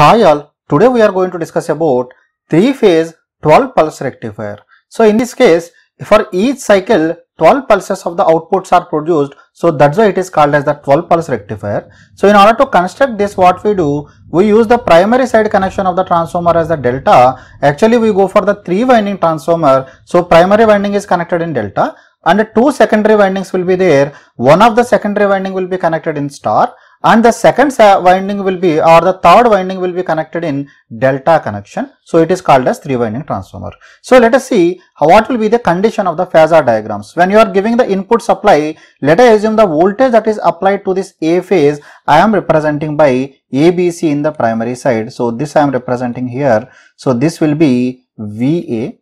Hi all, today we are going to discuss about 3-phase 12 pulse rectifier. So in this case, for each cycle 12 pulses of the outputs are produced so that's why it is called as the 12 pulse rectifier. So in order to construct this what we do, we use the primary side connection of the transformer as the delta. Actually we go for the 3 winding transformer. So primary winding is connected in delta and two secondary windings will be there. One of the secondary winding will be connected in star and the second winding will be or the third winding will be connected in delta connection. So, it is called as 3 winding transformer. So, let us see how, what will be the condition of the phasor diagrams. When you are giving the input supply, let us assume the voltage that is applied to this A phase I am representing by ABC in the primary side. So, this I am representing here. So, this will be VA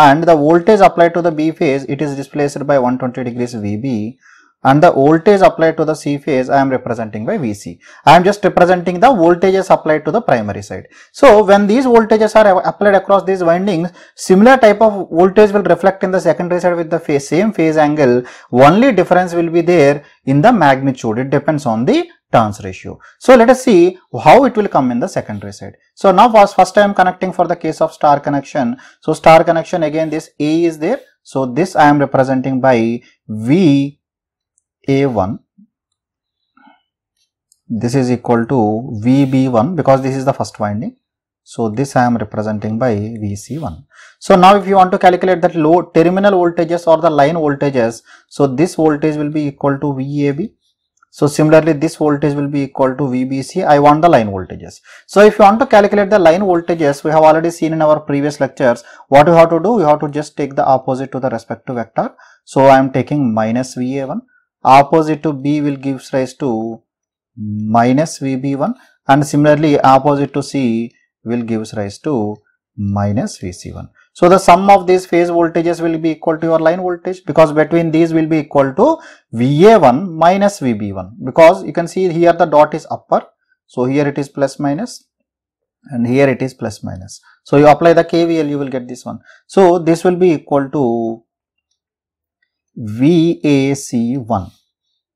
and the voltage applied to the B phase it is displaced by 120 degrees VB and the voltage applied to the C phase I am representing by Vc. I am just representing the voltages applied to the primary side. So, when these voltages are applied across these windings, similar type of voltage will reflect in the secondary side with the phase, same phase angle. Only difference will be there in the magnitude. It depends on the turns ratio. So, let us see how it will come in the secondary side. So, now first, first I am connecting for the case of star connection. So, star connection again this A is there. So, this I am representing by V a1 this is equal to vb1 because this is the first winding so this i am representing by vc1 so now if you want to calculate that low terminal voltages or the line voltages so this voltage will be equal to vab so similarly this voltage will be equal to vbc i want the line voltages so if you want to calculate the line voltages we have already seen in our previous lectures what you have to do you have to just take the opposite to the respective vector so i am taking minus va1 opposite to B will gives rise to minus VB1 and similarly opposite to C will gives rise to minus VC1. So, the sum of these phase voltages will be equal to your line voltage because between these will be equal to VA1 minus VB1 because you can see here the dot is upper. So, here it is plus minus and here it is plus minus. So, you apply the KVL you will get this one. So, this will be equal to VAC1.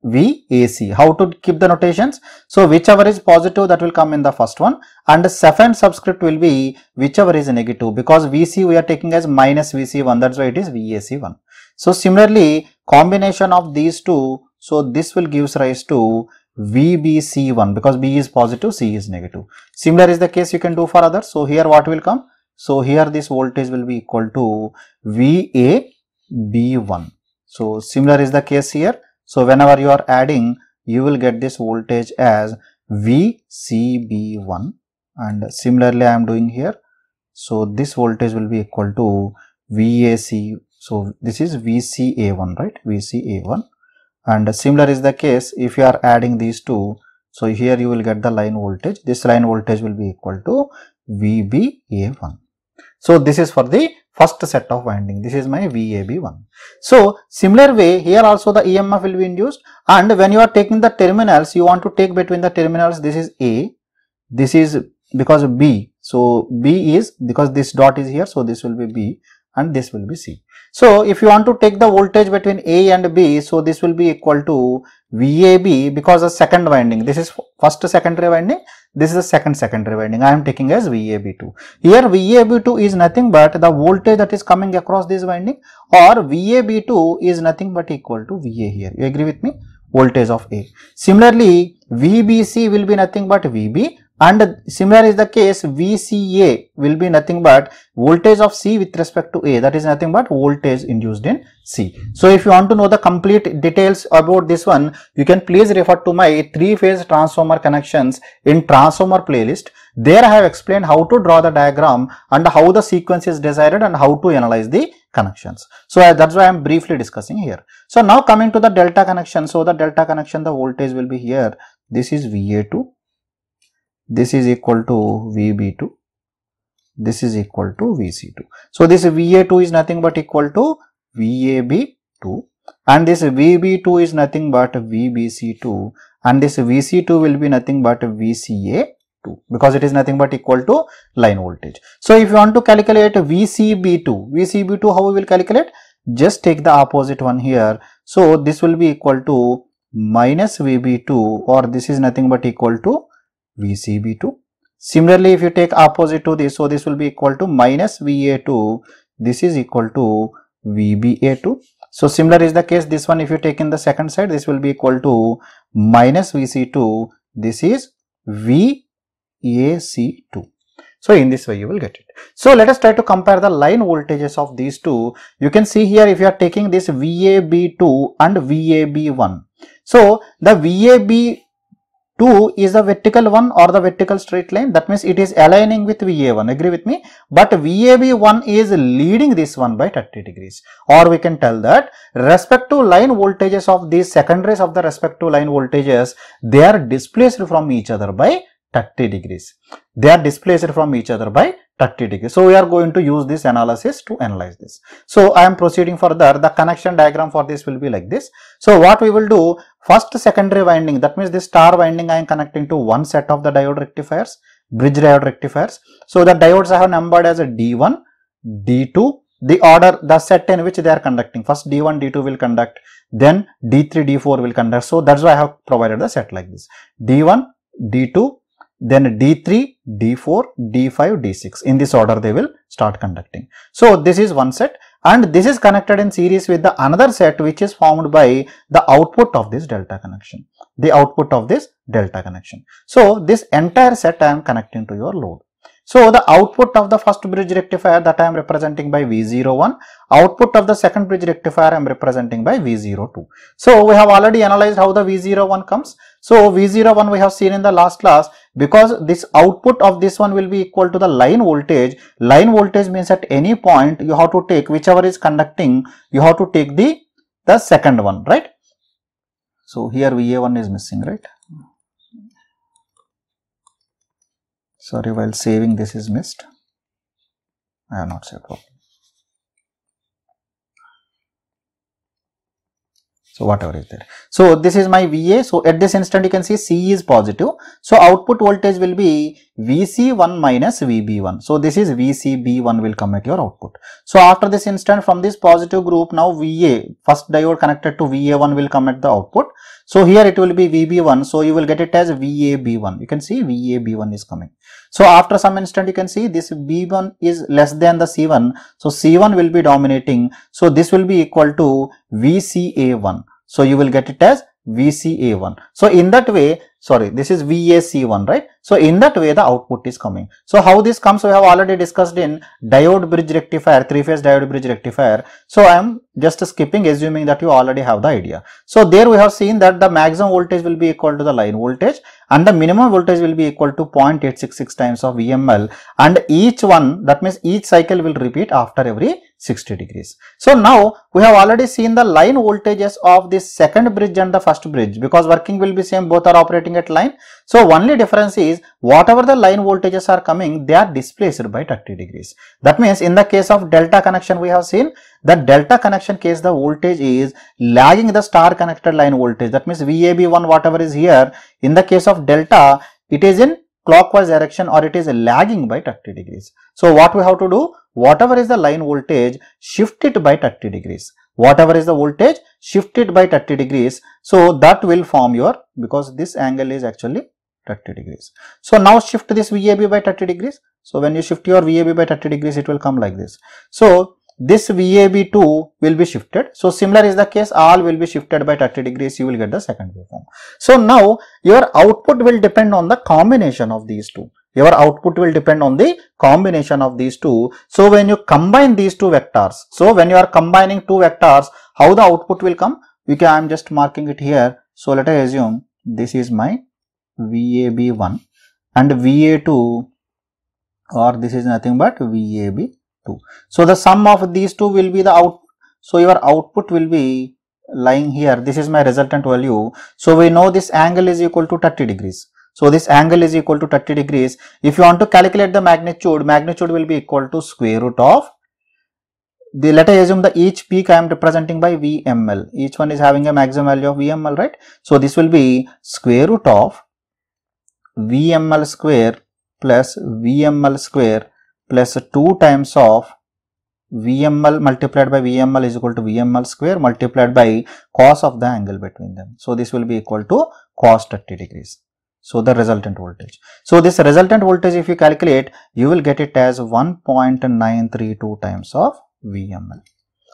VAC. How to keep the notations? So, whichever is positive that will come in the first one and the second subscript will be whichever is negative because VC we are taking as minus VC1 that is why it is VAC1. So, similarly combination of these two so this will gives rise to VBC1 because B is positive C is negative. Similar is the case you can do for others. So, here what will come? So, here this voltage will be equal to VAB1 so, similar is the case here. So, whenever you are adding, you will get this voltage as VCB1 and similarly I am doing here. So, this voltage will be equal to VAC. So, this is VCA1, right? VCA1 and similar is the case if you are adding these two. So, here you will get the line voltage. This line voltage will be equal to VBA1. So, this is for the first set of winding. This is my VAB1. So, similar way here also the EMF will be induced and when you are taking the terminals, you want to take between the terminals this is A, this is because B. So, B is because this dot is here. So, this will be B and this will be C. So, if you want to take the voltage between A and B, so this will be equal to VAB because the second winding, this is first secondary winding, this is the second secondary winding, I am taking as VAB2. Here VAB2 is nothing but the voltage that is coming across this winding or VAB2 is nothing but equal to VA here, you agree with me? Voltage of A. Similarly, VBC will be nothing but VB and similar is the case VCA will be nothing but voltage of C with respect to A that is nothing but voltage induced in C. So, if you want to know the complete details about this one you can please refer to my three phase transformer connections in transformer playlist. There I have explained how to draw the diagram and how the sequence is desired and how to analyze the connections. So, uh, that is why I am briefly discussing here. So, now coming to the delta connection. So, the delta connection the voltage will be here this is VA2 this is equal to VB2 this is equal to VC2. So, this VA2 is nothing but equal to VAB2 and this VB2 is nothing but VBC2 and this VC2 will be nothing but VCA2 because it is nothing but equal to line voltage. So, if you want to calculate VCB2, VCB2 how we will calculate? Just take the opposite one here. So, this will be equal to minus VB2 or this is nothing but equal to VCB2. Similarly, if you take opposite to this, so this will be equal to minus VA2. This is equal to VBA2. So similar is the case this one if you take in the second side this will be equal to minus VC2 this is VAC2. So in this way you will get it. So let us try to compare the line voltages of these two. You can see here if you are taking this VAB2 and VAB1. So the VAB 2 is the vertical one or the vertical straight line that means it is aligning with VA1 agree with me but VAB1 is leading this one by 30 degrees or we can tell that respective line voltages of these secondaries of the respective line voltages they are displaced from each other by 30 degrees they are displaced from each other by 30 degree. So, we are going to use this analysis to analyze this. So, I am proceeding further. The connection diagram for this will be like this. So, what we will do first secondary winding that means this star winding I am connecting to one set of the diode rectifiers, bridge diode rectifiers. So, the diodes I have numbered as a D1, D2, the order, the set in which they are conducting. First D1, D2 will conduct, then D3, D4 will conduct. So, that is why I have provided the set like this. D1, D2, then D3, D4, D5, D6. In this order they will start conducting. So this is one set and this is connected in series with the another set which is formed by the output of this delta connection, the output of this delta connection. So this entire set I am connecting to your load. So the output of the first bridge rectifier that I am representing by V01, output of the second bridge rectifier I am representing by V02. So we have already analyzed how the V01 comes. So V01 we have seen in the last class because this output of this one will be equal to the line voltage. Line voltage means at any point you have to take whichever is conducting, you have to take the, the second one, right? So here VA1 is missing, right? sorry while saving this is missed I have not saved properly so whatever is there so this is my va so at this instant you can see c is positive so output voltage will be vc1 minus vb1 so this is vcb1 will come at your output so after this instant from this positive group now va first diode connected to va1 will come at the output so here it will be vb1 so you will get it as vab1 you can see vab1 is coming so after some instant you can see this B1 is less than the C1. So C1 will be dominating. So this will be equal to VCA1. So you will get it as VCA1. So, in that way, sorry, this is VAC1, right? So, in that way, the output is coming. So, how this comes, we have already discussed in diode bridge rectifier, three-phase diode bridge rectifier. So, I am just skipping, assuming that you already have the idea. So, there we have seen that the maximum voltage will be equal to the line voltage and the minimum voltage will be equal to 0.866 times of VML and each one, that means each cycle will repeat after every 60 degrees. So now we have already seen the line voltages of the second bridge and the first bridge because working will be same both are operating at line. So only difference is whatever the line voltages are coming they are displaced by 30 degrees. That means in the case of delta connection we have seen the delta connection case the voltage is lagging the star connected line voltage that means VAB1 whatever is here in the case of delta it is in clockwise direction or it is lagging by 30 degrees. So what we have to do whatever is the line voltage, shift it by 30 degrees. Whatever is the voltage, shift it by 30 degrees. So, that will form your, because this angle is actually 30 degrees. So, now shift this VAB by 30 degrees. So, when you shift your VAB by 30 degrees, it will come like this. So, this VAB2 will be shifted. So, similar is the case all will be shifted by 30 degrees you will get the second waveform. So, now your output will depend on the combination of these two. Your output will depend on the combination of these two. So when you combine these two vectors, so when you are combining two vectors, how the output will come? We can, I am just marking it here. So let us assume this is my VAB1 and VA2 or this is nothing but VAB2. So the sum of these two will be the output. So your output will be lying here. This is my resultant value. So we know this angle is equal to 30 degrees. So this angle is equal to 30 degrees. If you want to calculate the magnitude, magnitude will be equal to square root of the let us assume that each peak I am representing by VML. Each one is having a maximum value of VML, right? So this will be square root of VML square plus VML square plus 2 times of VML multiplied by VML is equal to VML square multiplied by cos of the angle between them. So this will be equal to cos 30 degrees. So, the resultant voltage. So, this resultant voltage if you calculate, you will get it as 1.932 times of VML.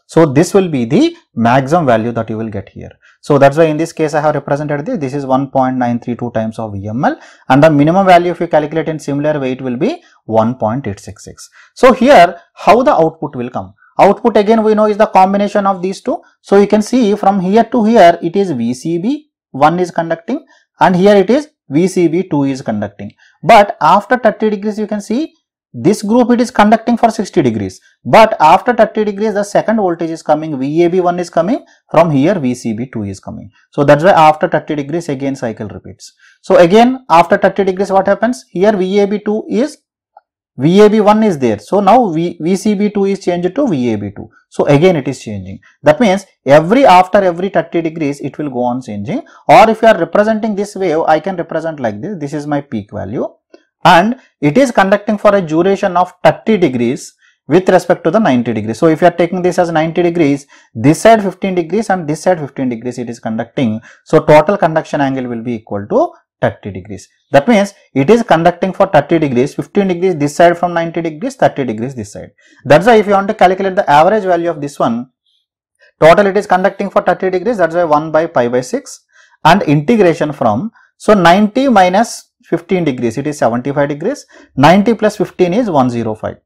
So, this will be the maximum value that you will get here. So, that is why in this case I have represented this, this is 1.932 times of VML and the minimum value if you calculate in similar way it will be 1.866. So, here how the output will come? Output again we know is the combination of these two. So, you can see from here to here it is VCB, one is conducting and here it is VCB2 is conducting. But after 30 degrees, you can see this group it is conducting for 60 degrees. But after 30 degrees, the second voltage is coming, VAB1 is coming, from here VCB2 is coming. So that's why after 30 degrees again cycle repeats. So again after 30 degrees what happens? Here VAB2 is VAB1 is there. So now v, VCB2 is changed to VAB2. So again it is changing. That means every after every 30 degrees it will go on changing or if you are representing this wave I can represent like this. This is my peak value and it is conducting for a duration of 30 degrees with respect to the 90 degrees. So if you are taking this as 90 degrees, this side 15 degrees and this side 15 degrees it is conducting. So total conduction angle will be equal to 30 degrees. That means it is conducting for 30 degrees, 15 degrees this side from 90 degrees, 30 degrees this side. That's why if you want to calculate the average value of this one, total it is conducting for 30 degrees, that's why 1 by pi by 6 and integration from, so 90 minus 15 degrees, it is 75 degrees, 90 plus 15 is 105.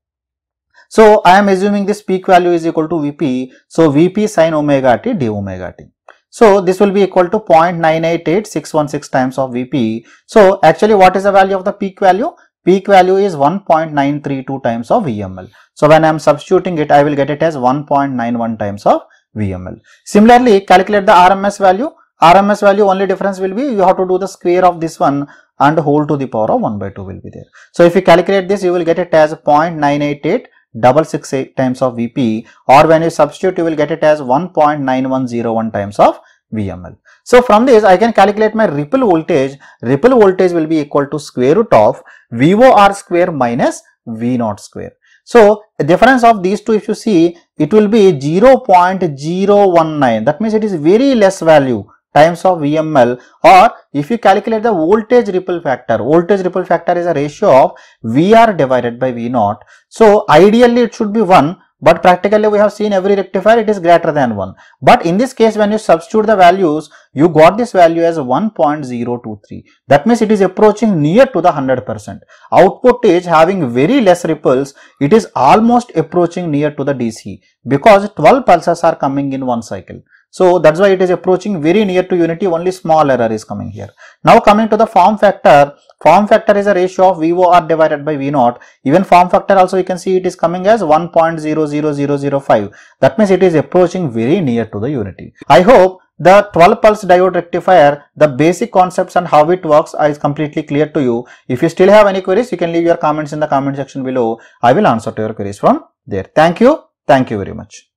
So, I am assuming this peak value is equal to Vp, so Vp sine omega t d omega t. So this will be equal to 0.988616 times of VP. So actually what is the value of the peak value? Peak value is 1.932 times of VML. So when I am substituting it, I will get it as 1.91 times of VML. Similarly, calculate the RMS value. RMS value only difference will be you have to do the square of this one and whole to the power of 1 by 2 will be there. So if you calculate this, you will get it as 0.988 double six eight times of VP or when you substitute you will get it as 1.9101 times of VML. So from this I can calculate my ripple voltage. Ripple voltage will be equal to square root of VOR square minus V naught square. So the difference of these two if you see it will be 0.019 that means it is very less value times of VML or if you calculate the voltage ripple factor, voltage ripple factor is a ratio of VR divided by V naught. So, ideally it should be 1 but practically we have seen every rectifier it is greater than 1. But in this case when you substitute the values, you got this value as 1.023. That means it is approaching near to the 100%. Output is having very less ripples, it is almost approaching near to the DC because 12 pulses are coming in one cycle. So that's why it is approaching very near to unity, only small error is coming here. Now coming to the form factor, form factor is a ratio of VOR divided by V0. Even form factor also you can see it is coming as 1.00005. That means it is approaching very near to the unity. I hope the 12 pulse diode rectifier, the basic concepts and how it works is completely clear to you. If you still have any queries, you can leave your comments in the comment section below. I will answer to your queries from there. Thank you. Thank you very much.